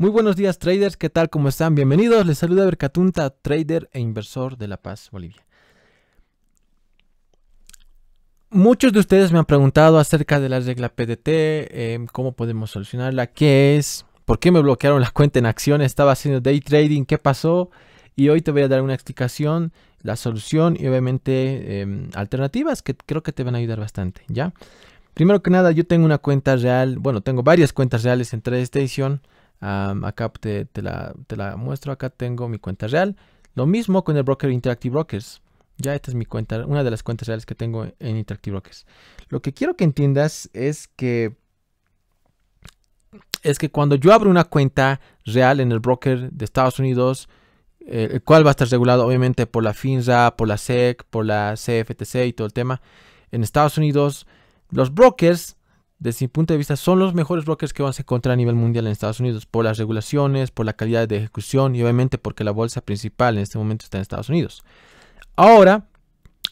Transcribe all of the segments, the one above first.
Muy buenos días traders, ¿qué tal? ¿Cómo están? Bienvenidos, les saluda Bercatunta, trader e inversor de La Paz, Bolivia. Muchos de ustedes me han preguntado acerca de la regla PDT, em, cómo podemos solucionarla, qué es, por qué me bloquearon la cuenta en acción, estaba haciendo day trading, qué pasó. Y hoy te voy a dar una explicación, la solución y obviamente em, alternativas que creo que te van a ayudar bastante, ¿ya? Primero que nada, yo tengo una cuenta real, bueno, tengo varias cuentas reales en edición acá te, la, muestro, acá tengo mi cuenta real. Lo mismo con el broker Interactive Brokers. Ya esta es mi cuenta, una de las cuentas reales que tengo en Interactive Brokers. Lo que quiero que entiendas es que es que cuando yo abro una cuenta real en el broker de Estados Unidos, eh, el cual va a estar regulado obviamente por la FINRA, por la SEC, por la CFTC y todo el tema, en Estados Unidos, los brokers desde mi punto de vista, son los mejores brokers que vas a encontrar a nivel mundial en Estados Unidos por las regulaciones, por la calidad de ejecución y obviamente porque la bolsa principal en este momento está en Estados Unidos. Ahora,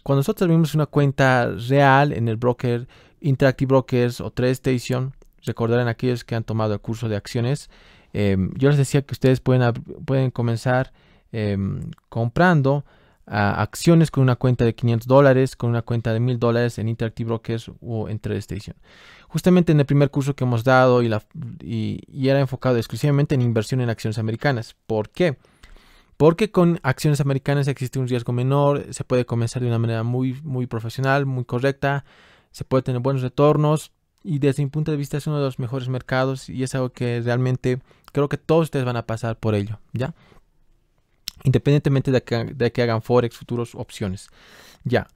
cuando nosotros abrimos una cuenta real en el broker Interactive Brokers o Trade Station, recordarán aquellos que han tomado el curso de acciones, eh, yo les decía que ustedes pueden, pueden comenzar em, comprando acciones con una cuenta de 500 dólares, con una cuenta de 1000 dólares en Interactive Brokers o en TradeStation. Justamente en el primer curso que hemos dado y, la, era enfocado exclusivamente en inversión en acciones americanas. ¿Por qué? Porque con acciones americanas existe un riesgo menor, se puede comenzar de una manera muy, muy profesional, muy correcta, se puede tener buenos retornos y desde mi punto de vista es uno de los mejores mercados y es algo que realmente creo que todos ustedes van a pasar por ello, ¿ya? Independientemente de que, hagan forex, futuros, opciones. Ya.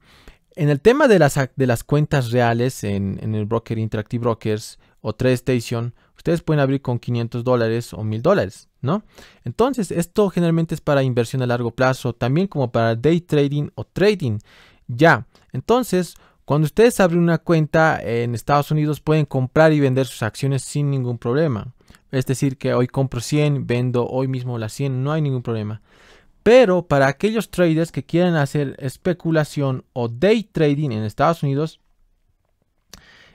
En el tema de las, de las cuentas reales en, el broker Interactive Brokers o Trade Station, ustedes pueden abrir con 500 dólares o 1000 dólares, ¿no? Entonces, esto generalmente es para inversión a largo plazo, también como para day trading o trading. Ya, entonces, cuando ustedes abren una cuenta en Estados Unidos, pueden comprar y vender sus acciones sin ningún problema. Es decir, que hoy compro 100, vendo hoy mismo las 100, no hay ningún problema. Pero para aquellos traders que quieren hacer especulación o day trading en Estados Unidos,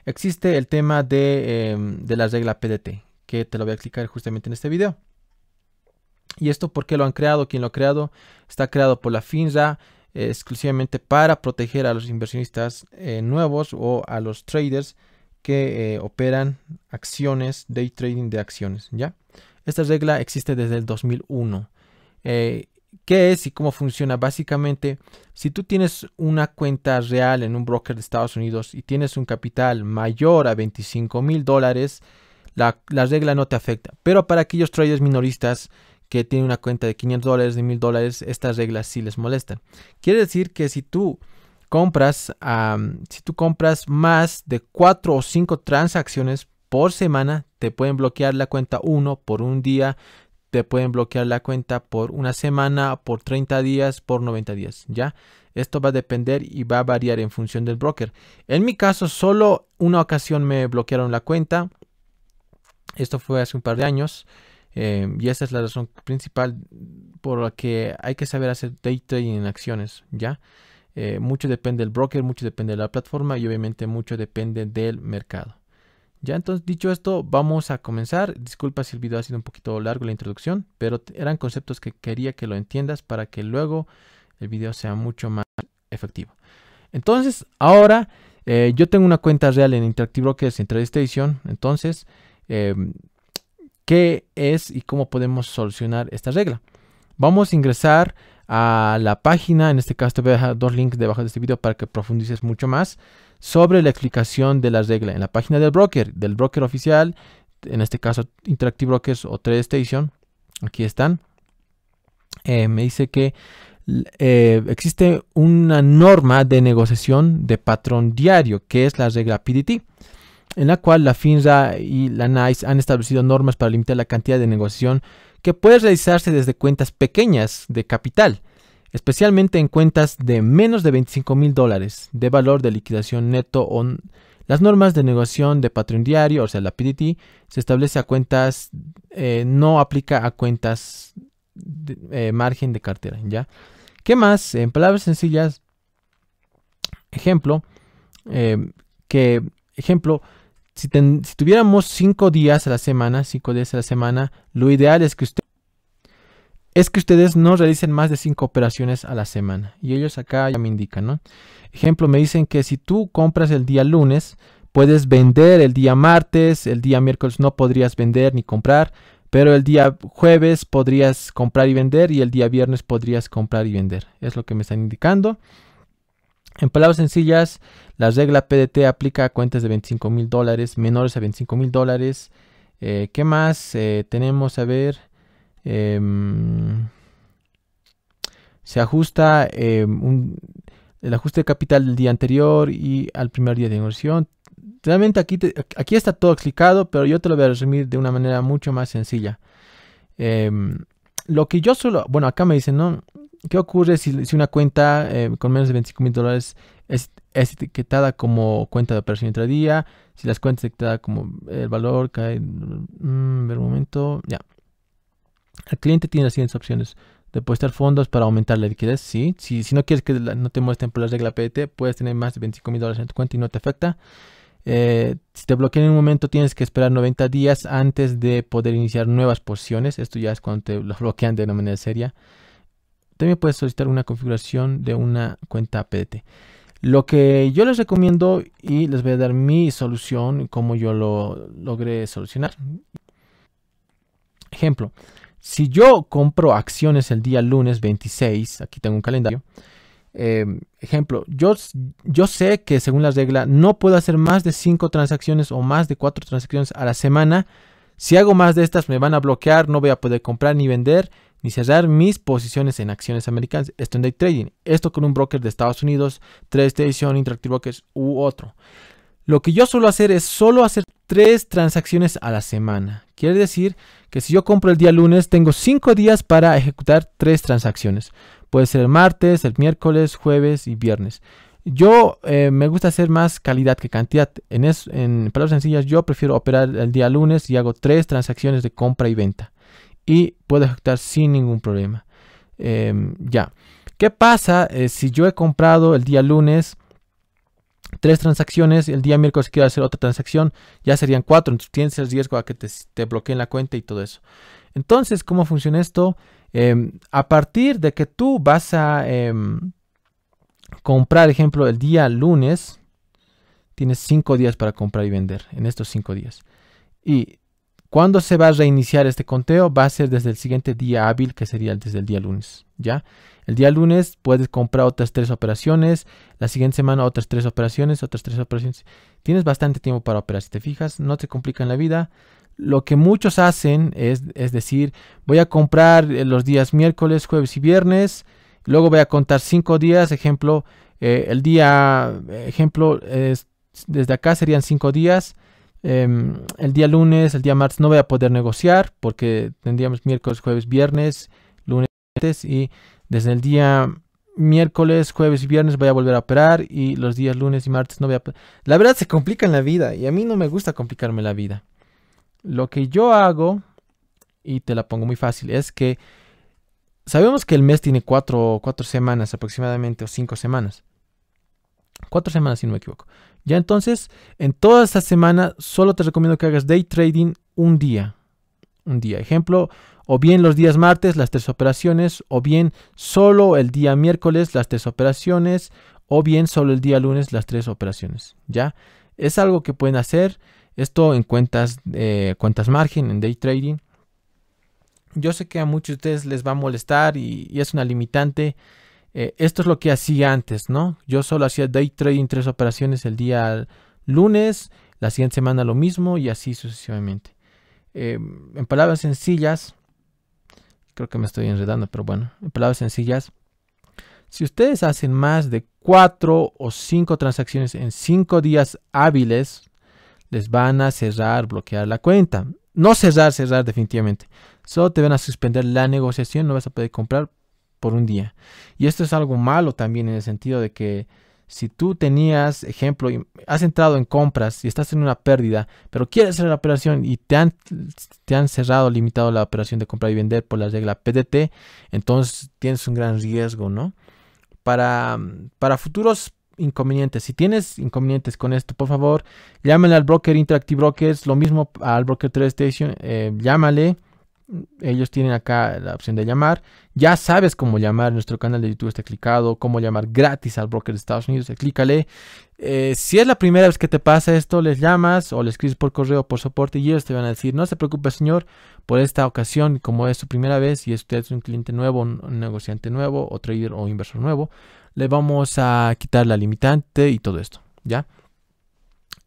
existe el tema de, em, la regla PDT, que te lo voy a explicar justamente en este video. ¿Y esto por qué lo han creado? ¿Quién lo ha creado? Está creado por la FINRA exclusivamente para proteger a los inversionistas eh, nuevos o a los traders que eh, operan acciones, day trading de acciones. ¿ya? Esta regla existe desde el 2001. ¿Qué es y cómo funciona? Básicamente, si tú tienes una cuenta real en un broker de Estados Unidos y tienes un capital mayor a 25 mil dólares, la, regla no te afecta. Pero para aquellos traders minoristas que tienen una cuenta de 500 dólares, de 1000 dólares, estas reglas sí les molestan. Quiere decir que si tú compras, si tú compras más de 4 o 5 transacciones por semana, te pueden bloquear la cuenta 1 por un día, pueden bloquear la cuenta por una semana, por 30 días, por 90 días, ¿ya? Esto va a depender y va a variar en función del broker. En mi caso, solo una ocasión me bloquearon la cuenta. Esto fue hace un par de años. Eh, y esa es la razón principal por la que hay que saber hacer day trading en acciones, ¿ya? Eh, mucho depende del broker, mucho depende de la plataforma y obviamente mucho depende del mercado. Ya entonces, dicho esto, vamos a comenzar. Disculpa si el video ha sido un poquito largo la introducción, pero eran conceptos que quería que lo entiendas para que luego el video sea mucho más efectivo. Entonces, ahora eh, yo tengo una cuenta real en Interactive Brokers en Station. Entonces, em, ¿qué es y cómo podemos solucionar esta regla? Vamos a ingresar a la página. En este caso, te voy a dejar dos links debajo de este video para que profundices mucho más sobre la explicación de la regla en la página del broker, del broker oficial, en este caso Interactive Brokers o TradeStation, aquí están, eh, me dice que eh, existe una norma de negociación de patrón diario, que es la regla PDT, en la cual la FINRA y la NICE han establecido normas para limitar la cantidad de negociación que puede realizarse desde cuentas pequeñas de capital especialmente en cuentas de menos de 25 mil dólares de valor de liquidación neto o las normas de negociación de patrón diario, o sea, la PDT, se establece a cuentas, eh, no aplica a cuentas eh, margen de cartera, ¿ya? ¿Qué más? En palabras sencillas, ejemplo, em, que, ejemplo, si, tuviéramos cinco días a la semana, cinco días a la semana, lo ideal es que usted es que ustedes no realicen más de 5 operaciones a la semana. Y ellos acá ya me indican, ¿no? Ejemplo, me dicen que si tú compras el día lunes, puedes vender el día martes, el día miércoles no podrías vender ni comprar, pero el día jueves podrías comprar y vender y el día viernes podrías comprar y vender. Es lo que me están indicando. En palabras sencillas, la regla PDT aplica a cuentas de 25 mil dólares, menores a 25 mil dólares. Eh, ¿Qué más eh, tenemos? A ver, Em, se ajusta em, el ajuste de capital del día anterior y al primer día de inversión. Realmente aquí, aquí está todo explicado, pero yo te lo voy a resumir de una manera mucho más sencilla. Em, lo que yo solo, bueno, acá me dicen, ¿no? ¿Qué ocurre si, una cuenta con menos de 25 mil dólares es, etiquetada como cuenta de operación intradía? Si las cuentas etiquetadas como el valor cae... en mm, ver mm, mm, un momento, ya. El cliente tiene las siguientes opciones. Depositar fondos para aumentar la liquidez. si, no quieres que no te muestren por la regla PDT, puedes tener más de 25 mil dólares en tu cuenta y no te afecta. Eh, si te bloquean en un momento, tienes que esperar 90 días antes de poder iniciar nuevas posiciones. Esto ya es cuando te bloquean de una manera seria. También puedes solicitar una configuración de una cuenta PDT. Lo que yo les recomiendo y les voy a dar mi solución, cómo yo lo logré solucionar. Ejemplo, si yo compro acciones el día lunes 26, aquí tengo un calendario, em, ejemplo, yo, yo sé que según la regla no puedo hacer más de 5 transacciones o más de 4 transacciones a la semana. Si hago más de estas me van a bloquear, no voy a poder comprar ni vender ni cerrar mis posiciones en acciones americanas. Esto en day trading, esto con un broker de Estados Unidos, TradeStation, Interactive Brokers u otro. Lo que yo suelo hacer es solo hacer tres transacciones a la semana. Quiere decir que si yo compro el día lunes, tengo cinco días para ejecutar tres transacciones. Puede ser el martes, el miércoles, jueves y viernes. Yo eh, me gusta hacer más calidad que cantidad. En, en palabras sencillas, yo prefiero operar el día lunes y hago tres transacciones de compra y venta. Y puedo ejecutar sin ningún problema. Em, ya. ¿Qué pasa eh, si yo he comprado el día lunes? tres transacciones, el día miércoles quiero hacer otra transacción, ya serían cuatro, entonces tienes el riesgo a que te, te bloqueen la cuenta y todo eso. Entonces, ¿cómo funciona esto? Em, a partir de que tú vas a em, comprar, ejemplo, el día lunes, tienes cinco días para comprar y vender en estos cinco días. Y ¿Cuándo se va a reiniciar este conteo? Va a ser desde el siguiente día hábil, que sería desde el día lunes, ¿ya? El día lunes puedes comprar otras tres operaciones, la siguiente semana otras tres operaciones, otras tres operaciones. Tienes bastante tiempo para operar, si te fijas, no te complican la vida. Lo que muchos hacen es, decir, voy a comprar eh, los días miércoles, jueves y viernes, luego voy a contar cinco días, ejemplo, eh, el día, ejemplo, desde acá serían cinco días, Em, el día lunes, el día martes no voy a poder negociar porque tendríamos miércoles, jueves, viernes, lunes y desde el día miércoles, jueves y viernes voy a volver a operar y los días lunes y martes no voy a... La verdad se complica en la vida y a mí no me gusta complicarme la vida. Lo que yo hago, y te la pongo muy fácil, es que sabemos que el mes tiene cuatro, cuatro semanas aproximadamente o cinco semanas. Cuatro semanas si no me equivoco. Ya entonces, en toda esta semana solo te recomiendo que hagas day trading un día. Un día. Ejemplo, o bien los días martes las tres operaciones, o bien solo el día miércoles las tres operaciones, o bien solo el día lunes las tres operaciones. ¿Ya? Es algo que pueden hacer. Esto en cuentas, eh, cuentas margen, en day trading. Yo sé que a muchos de ustedes les va a molestar y es una limitante eh, esto es lo que hacía antes, ¿no? Yo solo hacía day trading, tres operaciones el día lunes, la siguiente semana lo mismo y así sucesivamente. Em, en palabras sencillas, creo que me estoy enredando, pero bueno, en palabras sencillas, si ustedes hacen más de cuatro o cinco transacciones en cinco días hábiles, les van a cerrar, bloquear la cuenta. No cerrar, cerrar definitivamente. Solo te van a suspender la negociación, no vas a poder comprar por un día. Y esto es algo malo también en el sentido de que si tú tenías, ejemplo, has entrado en compras y estás en una pérdida, pero quieres hacer la operación y te han, te han cerrado, limitado la operación de comprar y vender por la regla PDT, entonces tienes un gran riesgo, ¿no? Para, para futuros inconvenientes, si tienes inconvenientes con esto, por favor, llámale al broker Interactive Brokers, lo mismo al broker Tradestation, Station, eh, llámale ellos tienen acá la opción de llamar. Ya sabes cómo llamar. Nuestro canal de YouTube está clicado. Cómo llamar gratis al broker de Estados Unidos. Clícale. Eh, si es la primera vez que te pasa esto, les llamas o les escribes por correo por soporte y ellos te van a decir, no se preocupe señor, por esta ocasión, como es su primera vez y usted es un cliente nuevo, un negociante nuevo o trader o inversor nuevo, le vamos a quitar la limitante y todo esto, ¿ya?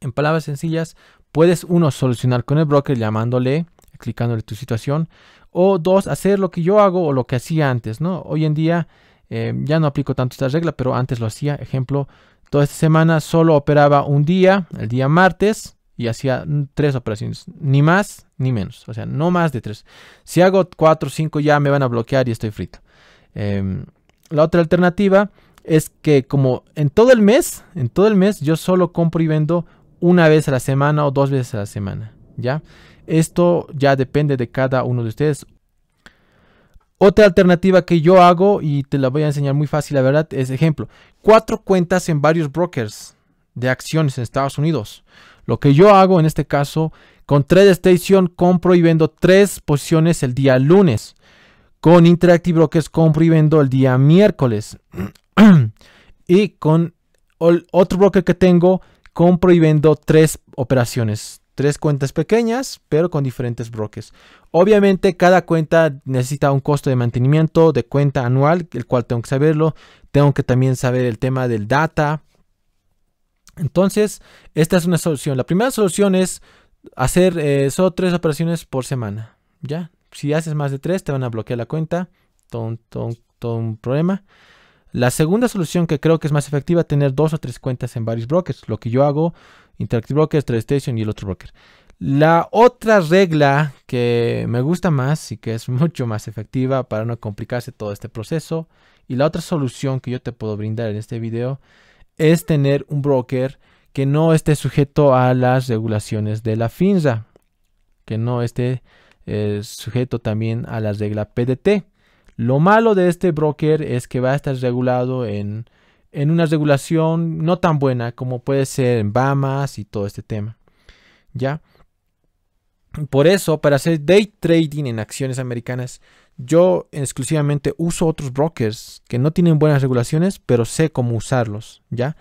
En palabras sencillas, puedes uno solucionar con el broker llamándole explicándole tu situación. O dos, hacer lo que yo hago o lo que hacía antes, ¿no? Hoy en día em, ya no aplico tanto esta regla, pero antes lo hacía. Ejemplo, toda esta semana solo operaba un día, el día martes, y hacía tres operaciones, ni más ni menos, o sea, no más de tres. Si hago cuatro, o cinco ya me van a bloquear y estoy frito. Em, la otra alternativa es que como en todo el mes, en todo el mes yo solo compro y vendo una vez a la semana o dos veces a la semana, ¿ya? Esto ya depende de cada uno de ustedes. Otra alternativa que yo hago y te la voy a enseñar muy fácil, la verdad, es ejemplo, cuatro cuentas en varios brokers de acciones en Estados Unidos. Lo que yo hago en este caso, con TradeStation compro y vendo tres posiciones el día lunes. Con Interactive Brokers compro y vendo el día miércoles. y con otro broker que tengo, compro y vendo tres operaciones. Tres cuentas pequeñas, pero con diferentes brokers, Obviamente, cada cuenta necesita un costo de mantenimiento de cuenta anual, el cual tengo que saberlo. Tengo que también saber el tema del data. Entonces, esta es una solución. La primera solución es hacer eh, solo tres operaciones por semana. Ya, si haces más de tres, te van a bloquear la cuenta. Todo un, problema. La segunda solución que creo que es más efectiva, es tener dos o tres cuentas en varios brokers, Lo que yo hago Interactive Brokers, TradeStation y el otro broker. La otra regla que me gusta más y que es mucho más efectiva para no complicarse todo este proceso y la otra solución que yo te puedo brindar en este video es tener un broker que no esté sujeto a las regulaciones de la FINRA, que no esté eh, sujeto también a la regla PDT. Lo malo de este broker es que va a estar regulado en en una regulación no tan buena como puede ser en Bahamas y todo este tema. ¿Ya? Por eso, para hacer day trading en acciones americanas, yo exclusivamente uso otros brokers que no tienen buenas regulaciones, pero sé cómo usarlos, ¿ya?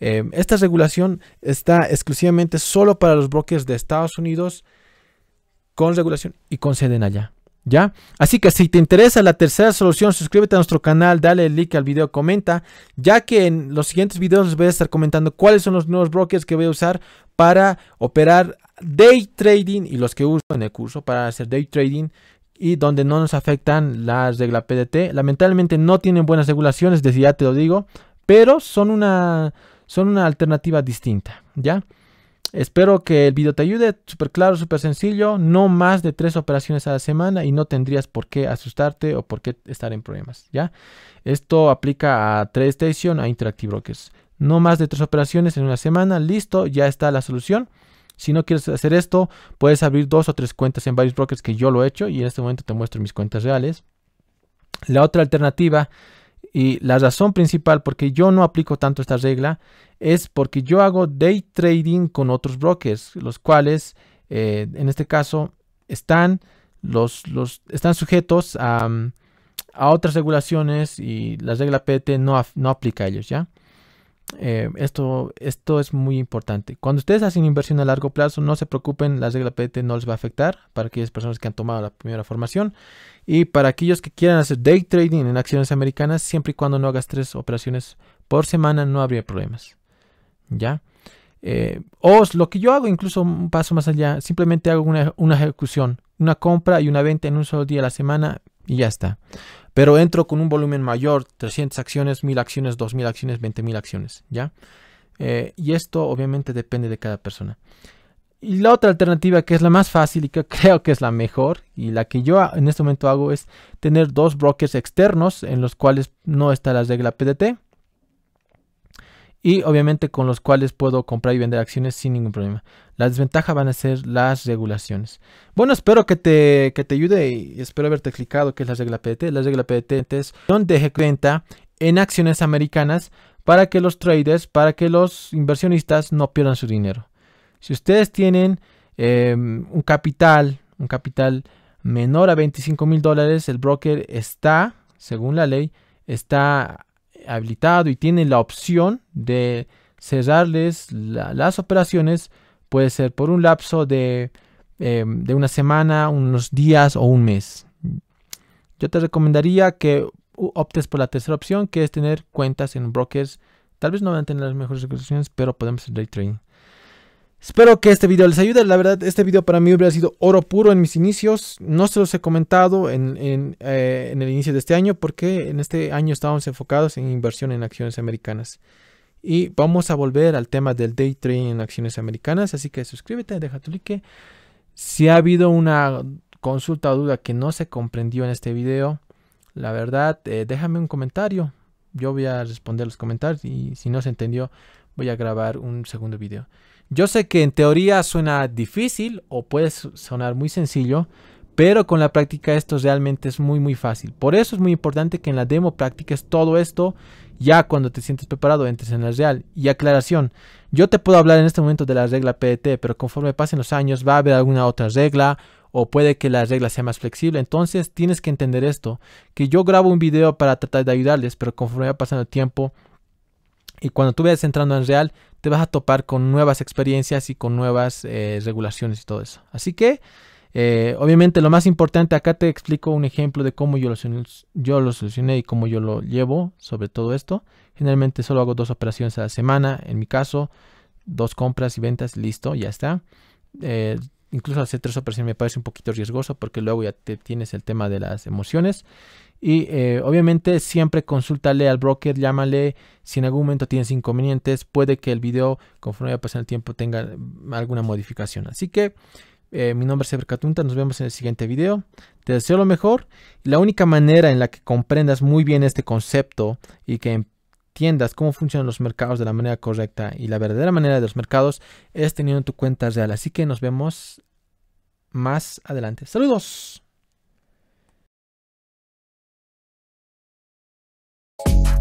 Em, esta regulación está exclusivamente solo para los brokers de Estados Unidos con regulación y con sede allá. ¿Ya? Así que si te interesa la tercera solución, suscríbete a nuestro canal, dale like al video, comenta, ya que en los siguientes videos les voy a estar comentando cuáles son los nuevos brokers que voy a usar para operar day trading y los que uso en el curso para hacer day trading y donde no nos afectan las reglas PDT. Lamentablemente no tienen buenas regulaciones, desde ya te lo digo, pero son una, son una alternativa distinta, ¿ya? Espero que el video te ayude, súper claro, súper sencillo, no más de tres operaciones a la semana y no tendrías por qué asustarte o por qué estar en problemas, ¿ya? Esto aplica a TradeStation, a Interactive Brokers. No más de tres operaciones en una semana, listo, ya está la solución. Si no quieres hacer esto, puedes abrir dos o tres cuentas en varios brokers que yo lo he hecho y en este momento te muestro mis cuentas reales. La otra alternativa y la razón principal por yo no aplico tanto esta regla es porque yo hago day trading con otros brokers, los cuales eh, en este caso están, los, los, están sujetos a, otras regulaciones y la regla PT no, no aplica a ellos, ¿ya? Eh, esto, esto es muy importante. Cuando ustedes hacen inversión a largo plazo, no se preocupen, la regla PT no les va a afectar para aquellas personas que han tomado la primera formación. Y para aquellos que quieran hacer day trading en acciones americanas, siempre y cuando no hagas tres operaciones por semana, no habría problemas. ¿Ya? Eh, o lo que yo hago, incluso un paso más allá, simplemente hago una, ejecución, una compra y una venta en un solo día a la semana y ya está. Pero entro con un volumen mayor, 300 acciones, 1000 acciones, 2000 acciones, 20000 acciones, ¿ya? Eh, y esto obviamente depende de cada persona. Y la otra alternativa que es la más fácil y que creo que es la mejor y la que yo en este momento hago es tener dos brokers externos en los cuales no está la regla PDT y obviamente con los cuales puedo comprar y vender acciones sin ningún problema. La desventaja van a ser las regulaciones. Bueno, espero que te, te ayude y espero haberte explicado qué es la regla PDT. La regla PDT es donde cuenta en acciones americanas para que los traders, para que los inversionistas no pierdan su dinero. Si ustedes tienen em, un capital, un capital menor a 25 mil dólares, el broker está, según la ley, está habilitado y tiene la opción de cerrarles las operaciones. Puede ser por un lapso em, de, una semana, unos días o un mes. Yo te recomendaría que optes por la tercera opción, que es tener cuentas en brokers. Tal vez no van a tener las mejores recomendaciones, pero podemos hacer day trading. Espero que este video les ayude. La verdad, este video para mí hubiera sido oro puro en mis inicios. No se los he comentado eh, en, el inicio de este año porque en este año estábamos enfocados en inversión en acciones americanas. Y vamos a volver al tema del day trading en acciones americanas. Así que suscríbete, deja tu like. Si ha habido una consulta o duda que no se comprendió en este video, la verdad, eh, déjame un comentario. Yo voy a responder los comentarios y si no se entendió, voy a grabar un segundo video. Yo sé que en teoría suena difícil o puede sonar muy sencillo, pero con la práctica esto realmente es muy muy fácil. Por eso es muy importante que en la demo practiques todo esto ya cuando te sientes preparado entres en el real. Y aclaración, yo te puedo hablar en este momento de la regla PDT, pero conforme pasen los años va a haber alguna otra regla o puede que la regla sea más flexible. Entonces tienes que entender esto, que yo grabo un video para tratar de ayudarles, pero conforme va pasando el tiempo y cuando tú vayas entrando en Real, te vas a topar con nuevas experiencias y con nuevas eh, regulaciones y todo eso. Así que, eh, obviamente, lo más importante, acá te explico un ejemplo de cómo yo lo, yo solucioné y cómo yo lo llevo sobre todo esto. Generalmente solo hago dos operaciones a la semana, en mi caso, dos compras y ventas, listo, ya está. Eh, incluso hacer tres operaciones me parece un poquito riesgoso porque luego ya tienes el tema de las emociones y eh, obviamente siempre consultale al broker, llámale. Si en algún momento tienes inconvenientes, puede que el video, conforme vaya pasando el tiempo, tenga mm, alguna modificación. Así que eh, mi nombre es Ever nos vemos en el siguiente video. Te deseo lo mejor. La única manera en la que comprendas muy bien este concepto y que entiendas cómo funcionan los mercados de la manera correcta y la verdadera manera de los mercados es teniendo tu cuenta real. Así que nos vemos más adelante. Saludos. Thank you